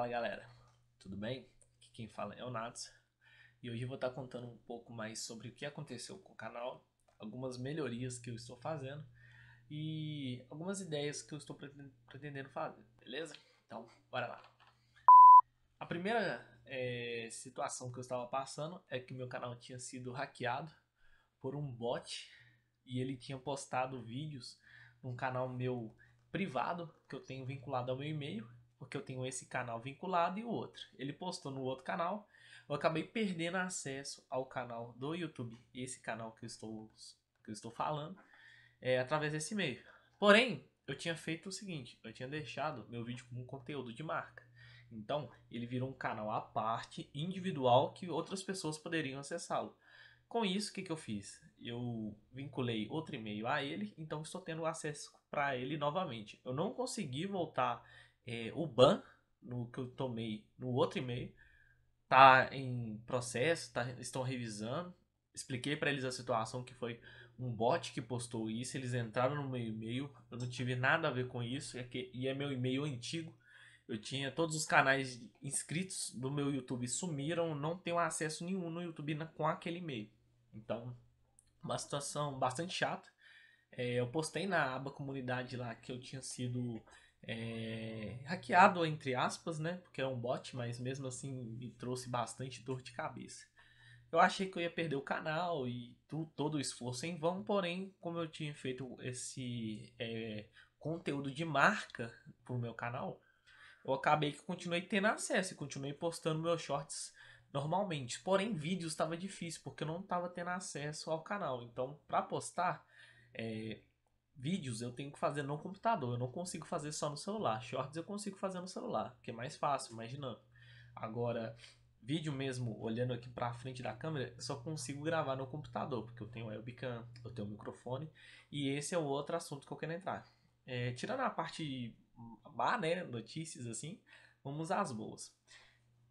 Fala galera, tudo bem? Aqui quem fala é o Nats e hoje eu vou estar contando um pouco mais sobre o que aconteceu com o canal, algumas melhorias que eu estou fazendo e algumas ideias que eu estou pretendendo fazer, beleza? Então, bora lá! A primeira é, situação que eu estava passando é que meu canal tinha sido hackeado por um bot e ele tinha postado vídeos num canal meu privado que eu tenho vinculado ao meu e-mail porque eu tenho esse canal vinculado e o outro. Ele postou no outro canal, eu acabei perdendo acesso ao canal do YouTube, esse canal que eu estou, que eu estou falando, é, através desse e-mail. Porém, eu tinha feito o seguinte, eu tinha deixado meu vídeo como um conteúdo de marca. Então, ele virou um canal à parte, individual, que outras pessoas poderiam acessá-lo. Com isso, o que, que eu fiz? Eu vinculei outro e-mail a ele, então estou tendo acesso para ele novamente. Eu não consegui voltar é, o ban no que eu tomei no outro e-mail tá em processo, tá, estão revisando. Expliquei para eles a situação que foi um bot que postou isso, eles entraram no meu e-mail, eu não tive nada a ver com isso, é que, e é meu e-mail antigo. Eu tinha todos os canais inscritos do meu YouTube sumiram, não tenho acesso nenhum no YouTube com aquele e-mail. Então, uma situação bastante chata. É, eu postei na aba comunidade lá que eu tinha sido é, hackeado, entre aspas, né? Porque é um bot, mas mesmo assim me trouxe bastante dor de cabeça. Eu achei que eu ia perder o canal e tu, todo o esforço em vão, porém, como eu tinha feito esse é, conteúdo de marca para o meu canal, eu acabei que continuei tendo acesso e continuei postando meus shorts normalmente. Porém, vídeos estava difícil porque eu não estava tendo acesso ao canal. Então, para postar, é, Vídeos eu tenho que fazer no computador, eu não consigo fazer só no celular. Shorts eu consigo fazer no celular, que é mais fácil, mais Agora, vídeo mesmo, olhando aqui para frente da câmera, eu só consigo gravar no computador, porque eu tenho webcam, eu tenho microfone, e esse é o outro assunto que eu quero entrar. É, tirando a parte má, né, notícias assim, vamos às boas.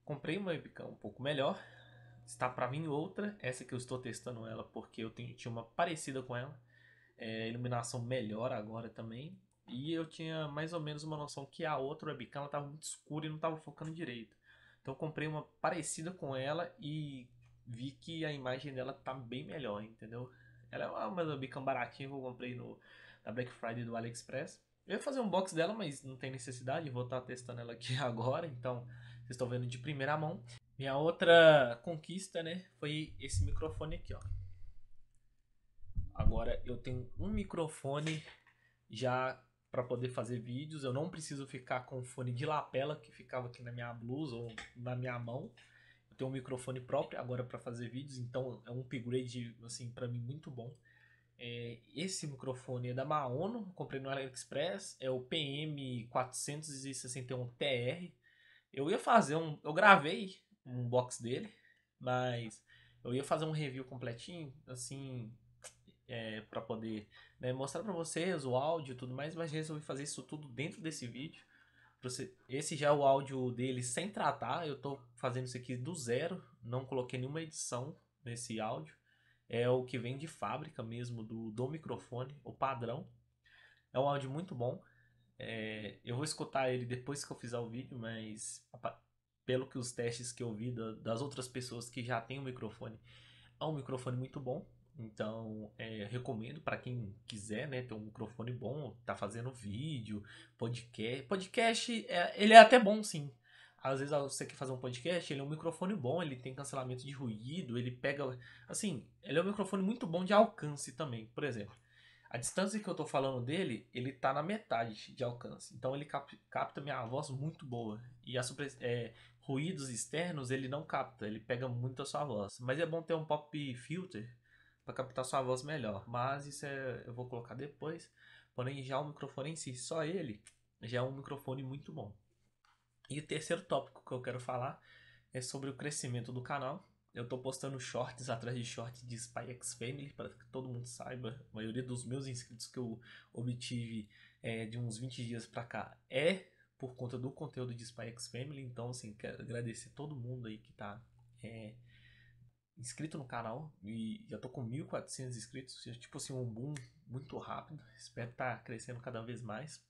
Comprei uma webcam um pouco melhor, está para vir outra, essa que eu estou testando ela porque eu tenho, tinha uma parecida com ela, é, iluminação melhor agora também. E eu tinha mais ou menos uma noção que a outra webcam estava muito escura e não estava focando direito. Então comprei uma parecida com ela e vi que a imagem dela tá bem melhor, entendeu? Ela é uma, webcam baratinha que eu comprei no, na Black Friday do AliExpress. Eu ia fazer um box dela, mas não tem necessidade, vou estar tá testando ela aqui agora, então vocês estão vendo de primeira mão. Minha outra conquista, né, foi esse microfone aqui, ó agora eu tenho um microfone já para poder fazer vídeos. Eu não preciso ficar com o fone de lapela que ficava aqui na minha blusa ou na minha mão. Eu tenho um microfone próprio agora para fazer vídeos, então é um upgrade assim para mim muito bom. É, esse microfone é da Maono, comprei no AliExpress, é o PM461TR. Eu ia fazer um, eu gravei um box dele, mas eu ia fazer um review completinho, assim, é, eh, para poder né, mostrar para vocês o áudio e tudo mais, mas resolvi fazer isso tudo dentro desse vídeo. Esse já é o áudio dele sem tratar, eu estou fazendo isso aqui do zero, não coloquei nenhuma edição nesse áudio. É o que vem de fábrica mesmo, do, do microfone, o padrão. É um áudio muito bom. É, eu vou escutar ele depois que eu fizer o vídeo, mas pelo que os testes que eu vi da, das outras pessoas que já têm o microfone, é um microfone muito bom. Então, é, recomendo para quem quiser, né, ter um microfone bom, tá fazendo vídeo, podcast. Podcast, é, ele é até bom, sim. Às vezes ah, você quer fazer um podcast, ele é um microfone bom, ele tem cancelamento de ruído, ele pega. Assim, ele é um microfone muito bom de alcance também. Por exemplo, a distância que eu tô falando dele, ele tá na metade de alcance. Então ele cap capta minha voz muito boa. E a super, é, ruídos externos ele não capta, ele pega muito a sua voz. Mas é bom ter um pop filter para captar sua voz melhor. Mas isso é, eu vou colocar depois. Porém, já o microfone em si, só ele, já é um microfone muito bom. E o terceiro tópico que eu quero falar é sobre o crescimento do canal. Eu tô postando shorts atrás de shorts de SpyX Family, para que todo mundo saiba. A maioria dos meus inscritos que eu obtive é, de uns 20 dias para cá é por conta do conteúdo de SpyX Family. Então, assim, quero agradecer todo mundo aí que tá é, inscrito no canal e já tô com 1.400 inscritos, já, tipo assim, um boom muito rápido. Espero estar tá crescendo cada vez mais.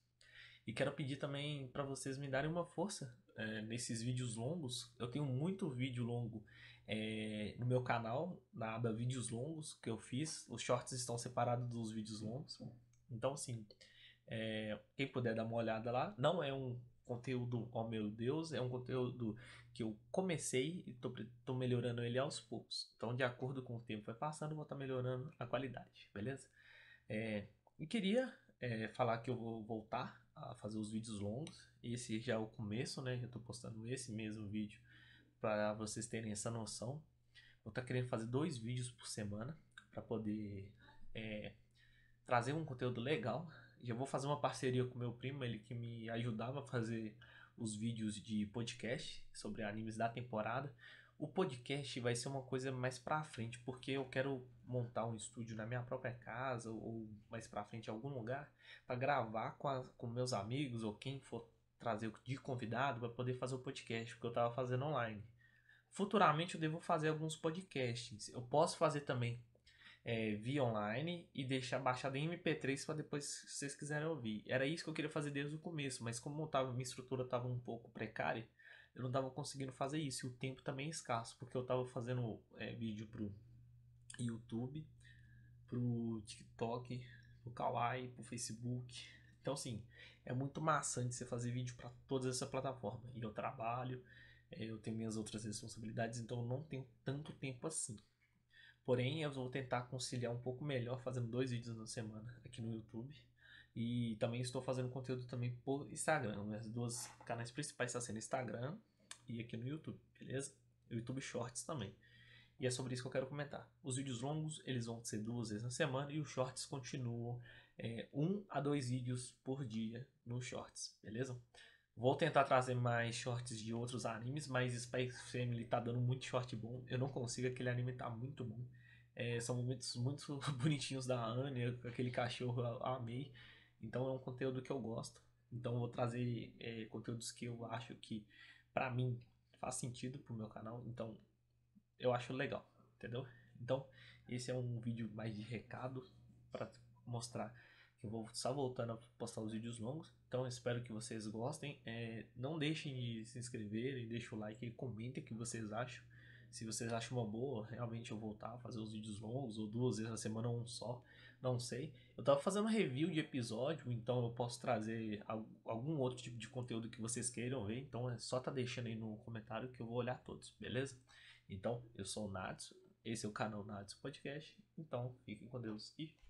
E quero pedir também para vocês me darem uma força é, nesses vídeos longos. Eu tenho muito vídeo longo é, no meu canal, na aba Vídeos Longos que eu fiz. Os shorts estão separados dos vídeos longos. Então, assim, é, quem puder dar uma olhada lá, não é um conteúdo, ó oh meu Deus, é um conteúdo que eu comecei e tô, tô melhorando ele aos poucos. Então, de acordo com o tempo vai passando, vou estar tá melhorando a qualidade, beleza? É, e queria é, falar que eu vou voltar a fazer os vídeos longos. Esse já é o começo, né? Eu tô postando esse mesmo vídeo para vocês terem essa noção. Vou estar tá querendo fazer dois vídeos por semana para poder é, trazer um conteúdo legal já vou fazer uma parceria com meu primo, ele que me ajudava a fazer os vídeos de podcast sobre animes da temporada. O podcast vai ser uma coisa mais pra frente, porque eu quero montar um estúdio na minha própria casa ou mais pra frente em algum lugar para gravar com, a, com meus amigos ou quem for trazer de convidado para poder fazer o podcast, porque eu tava fazendo online. Futuramente eu devo fazer alguns podcasts. Eu posso fazer também é, via online e deixar baixado em MP3 para depois, se vocês quiserem ouvir. Era isso que eu queria fazer desde o começo, mas como tava, minha estrutura estava um pouco precária, eu não estava conseguindo fazer isso. E o tempo também é escasso, porque eu estava fazendo é, vídeo pro YouTube, pro TikTok, pro Kawaii, pro Facebook. Então, assim, é muito maçante você fazer vídeo para todas essas plataformas. E eu trabalho, é, eu tenho minhas outras responsabilidades, então eu não tenho tanto tempo assim. Porém, eu vou tentar conciliar um pouco melhor fazendo dois vídeos na semana aqui no YouTube. E também estou fazendo conteúdo também por Instagram. Minhas né? duas canais principais estão tá sendo Instagram e aqui no YouTube, beleza? YouTube Shorts também. E é sobre isso que eu quero comentar. Os vídeos longos, eles vão ser duas vezes na semana e os shorts continuam é, um a dois vídeos por dia nos shorts, beleza? Vou tentar trazer mais shorts de outros animes, mas Space Family tá dando muito short bom. Eu não consigo, aquele anime tá muito bom. É, são momentos muito bonitinhos da Anne, aquele cachorro eu amei. Então é um conteúdo que eu gosto. Então eu vou trazer é, conteúdos que eu acho que, para mim, faz sentido pro meu canal. Então eu acho legal, entendeu? Então esse é um vídeo mais de recado para mostrar que eu vou estar voltando a postar os vídeos longos. Então espero que vocês gostem. É, não deixem de se inscreverem, deixem o like e comentem o que vocês acham. Se vocês acham uma boa, realmente eu voltar a fazer os vídeos longos, ou duas vezes na semana, ou um só, não sei. Eu tava fazendo review de episódio, então eu posso trazer algum outro tipo de conteúdo que vocês queiram ver. Então é só tá deixando aí no comentário que eu vou olhar todos, beleza? Então, eu sou o Natsu, esse é o canal Natsu Podcast. Então, fiquem com Deus e